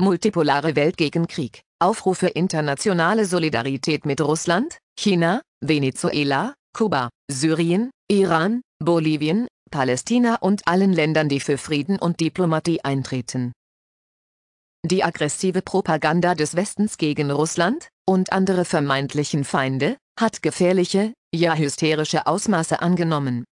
Multipolare Welt gegen Krieg. Aufrufe internationale Solidarität mit Russland, China, Venezuela, Kuba, Syrien, Iran, Bolivien, Palästina und allen Ländern, die für Frieden und Diplomatie eintreten. Die aggressive Propaganda des Westens gegen Russland und andere vermeintlichen Feinde hat gefährliche, ja hysterische Ausmaße angenommen.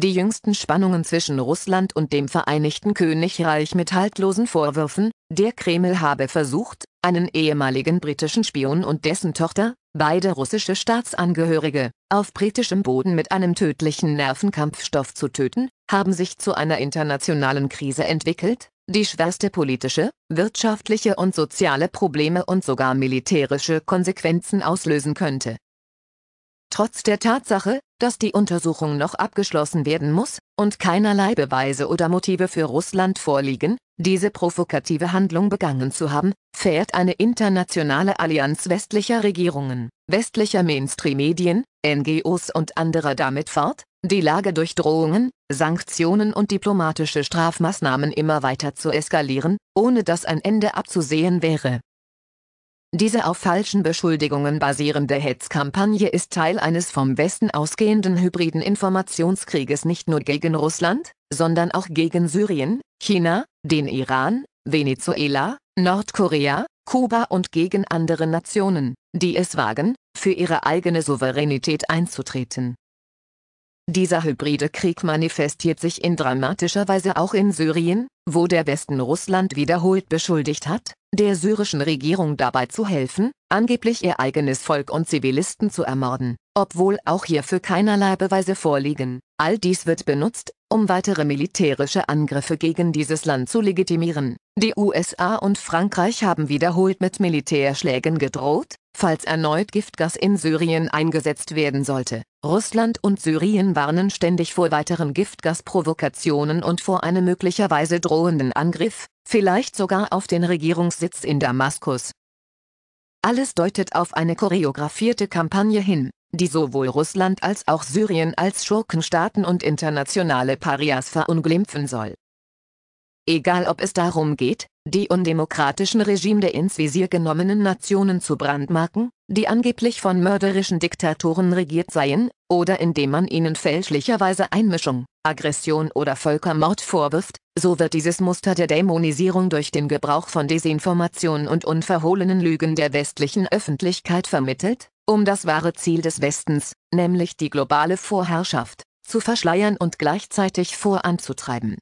Die jüngsten Spannungen zwischen Russland und dem Vereinigten Königreich mit haltlosen Vorwürfen, der Kreml habe versucht, einen ehemaligen britischen Spion und dessen Tochter, beide russische Staatsangehörige, auf britischem Boden mit einem tödlichen Nervenkampfstoff zu töten, haben sich zu einer internationalen Krise entwickelt, die schwerste politische, wirtschaftliche und soziale Probleme und sogar militärische Konsequenzen auslösen könnte. Trotz der Tatsache, dass die Untersuchung noch abgeschlossen werden muss und keinerlei Beweise oder Motive für Russland vorliegen, diese provokative Handlung begangen zu haben, fährt eine internationale Allianz westlicher Regierungen, westlicher Mainstream-Medien, NGOs und anderer damit fort, die Lage durch Drohungen, Sanktionen und diplomatische Strafmaßnahmen immer weiter zu eskalieren, ohne dass ein Ende abzusehen wäre. Diese auf falschen Beschuldigungen basierende Hetzkampagne ist Teil eines vom Westen ausgehenden hybriden Informationskrieges nicht nur gegen Russland, sondern auch gegen Syrien, China, den Iran, Venezuela, Nordkorea, Kuba und gegen andere Nationen, die es wagen, für ihre eigene Souveränität einzutreten. Dieser hybride Krieg manifestiert sich in dramatischer Weise auch in Syrien, wo der Westen Russland wiederholt beschuldigt hat, der syrischen Regierung dabei zu helfen, angeblich ihr eigenes Volk und Zivilisten zu ermorden, obwohl auch hierfür keinerlei Beweise vorliegen. All dies wird benutzt, um weitere militärische Angriffe gegen dieses Land zu legitimieren. Die USA und Frankreich haben wiederholt mit Militärschlägen gedroht, falls erneut Giftgas in Syrien eingesetzt werden sollte. Russland und Syrien warnen ständig vor weiteren Giftgasprovokationen und vor einem möglicherweise drohenden Angriff, vielleicht sogar auf den Regierungssitz in Damaskus. Alles deutet auf eine choreografierte Kampagne hin, die sowohl Russland als auch Syrien als Schurkenstaaten und internationale Parias verunglimpfen soll egal ob es darum geht, die undemokratischen Regime der ins Visier genommenen Nationen zu brandmarken, die angeblich von mörderischen Diktatoren regiert seien, oder indem man ihnen fälschlicherweise Einmischung, Aggression oder Völkermord vorwirft, so wird dieses Muster der Dämonisierung durch den Gebrauch von Desinformation und unverhohlenen Lügen der westlichen Öffentlichkeit vermittelt, um das wahre Ziel des Westens, nämlich die globale Vorherrschaft, zu verschleiern und gleichzeitig voranzutreiben.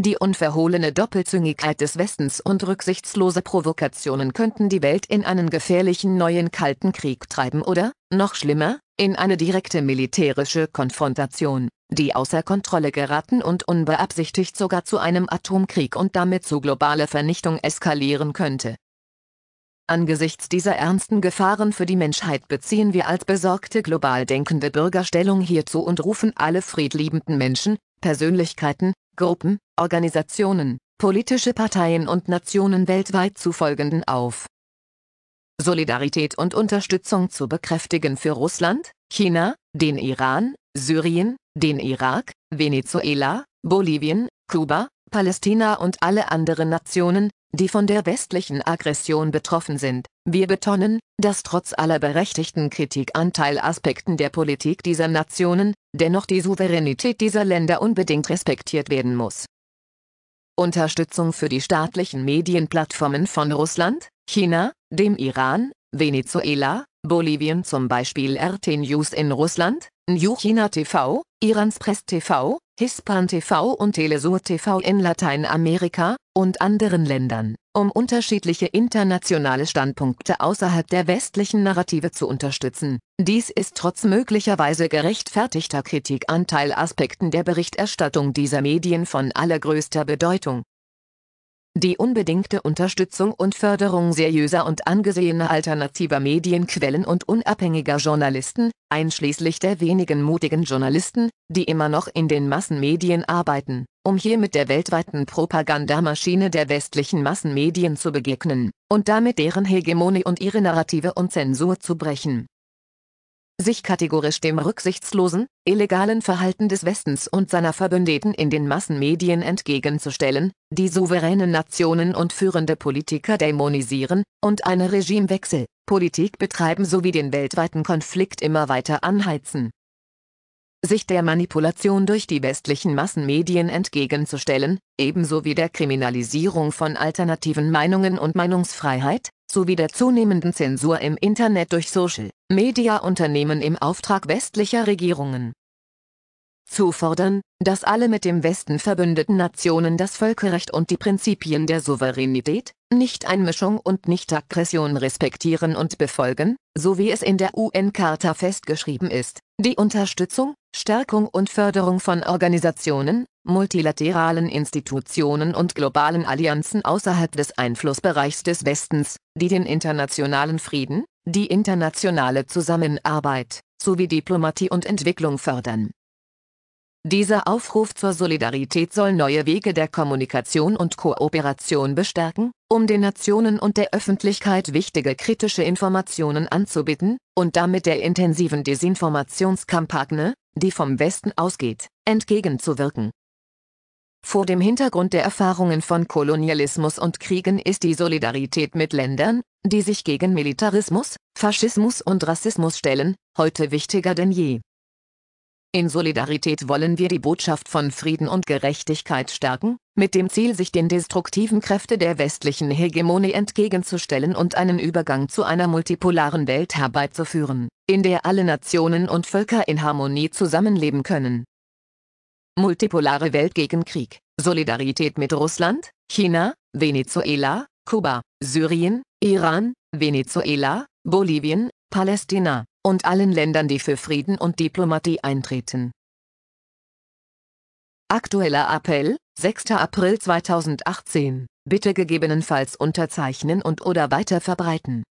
Die unverhohlene Doppelzüngigkeit des Westens und rücksichtslose Provokationen könnten die Welt in einen gefährlichen neuen Kalten Krieg treiben oder, noch schlimmer, in eine direkte militärische Konfrontation, die außer Kontrolle geraten und unbeabsichtigt sogar zu einem Atomkrieg und damit zu globaler Vernichtung eskalieren könnte. Angesichts dieser ernsten Gefahren für die Menschheit beziehen wir als besorgte global denkende Bürger Stellung hierzu und rufen alle friedliebenden Menschen, Persönlichkeiten, Gruppen, Organisationen, politische Parteien und Nationen weltweit zu folgenden auf. Solidarität und Unterstützung zu bekräftigen für Russland, China, den Iran, Syrien, den Irak, Venezuela, Bolivien, Kuba, Palästina und alle anderen Nationen, die von der westlichen Aggression betroffen sind. Wir betonen, dass trotz aller berechtigten Kritik an Teilaspekten der Politik dieser Nationen, dennoch die Souveränität dieser Länder unbedingt respektiert werden muss. Unterstützung für die staatlichen Medienplattformen von Russland, China, dem Iran, Venezuela, Bolivien zum Beispiel RT News in Russland, New China TV, Irans Press TV, Hispan TV und Telesur TV in Lateinamerika und anderen Ländern um unterschiedliche internationale Standpunkte außerhalb der westlichen Narrative zu unterstützen. Dies ist trotz möglicherweise gerechtfertigter Kritik an Teilaspekten der Berichterstattung dieser Medien von allergrößter Bedeutung. Die unbedingte Unterstützung und Förderung seriöser und angesehener alternativer Medienquellen und unabhängiger Journalisten, einschließlich der wenigen mutigen Journalisten, die immer noch in den Massenmedien arbeiten, um hier mit der weltweiten Propagandamaschine der westlichen Massenmedien zu begegnen, und damit deren Hegemonie und ihre Narrative und Zensur zu brechen. Sich kategorisch dem rücksichtslosen, illegalen Verhalten des Westens und seiner Verbündeten in den Massenmedien entgegenzustellen, die souveränen Nationen und führende Politiker dämonisieren, und eine Regimewechsel, Politik betreiben sowie den weltweiten Konflikt immer weiter anheizen sich der Manipulation durch die westlichen Massenmedien entgegenzustellen, ebenso wie der Kriminalisierung von alternativen Meinungen und Meinungsfreiheit, sowie der zunehmenden Zensur im Internet durch Social-Media-Unternehmen im Auftrag westlicher Regierungen zu fordern, dass alle mit dem Westen verbündeten Nationen das Völkerrecht und die Prinzipien der Souveränität, Nicht-Einmischung und Nicht-Aggression respektieren und befolgen, so wie es in der UN-Charta festgeschrieben ist. Die Unterstützung, Stärkung und Förderung von Organisationen, multilateralen Institutionen und globalen Allianzen außerhalb des Einflussbereichs des Westens, die den internationalen Frieden, die internationale Zusammenarbeit sowie Diplomatie und Entwicklung fördern. Dieser Aufruf zur Solidarität soll neue Wege der Kommunikation und Kooperation bestärken, um den Nationen und der Öffentlichkeit wichtige kritische Informationen anzubieten und damit der intensiven Desinformationskampagne, die vom Westen ausgeht, entgegenzuwirken. Vor dem Hintergrund der Erfahrungen von Kolonialismus und Kriegen ist die Solidarität mit Ländern, die sich gegen Militarismus, Faschismus und Rassismus stellen, heute wichtiger denn je. In Solidarität wollen wir die Botschaft von Frieden und Gerechtigkeit stärken, mit dem Ziel, sich den destruktiven Kräfte der westlichen Hegemonie entgegenzustellen und einen Übergang zu einer multipolaren Welt herbeizuführen, in der alle Nationen und Völker in Harmonie zusammenleben können. Multipolare Welt gegen Krieg, Solidarität mit Russland, China, Venezuela, Kuba, Syrien, Iran, Venezuela, Bolivien, Palästina und allen Ländern, die für Frieden und Diplomatie eintreten. Aktueller Appell, 6. April 2018. Bitte gegebenenfalls unterzeichnen und oder weiter verbreiten.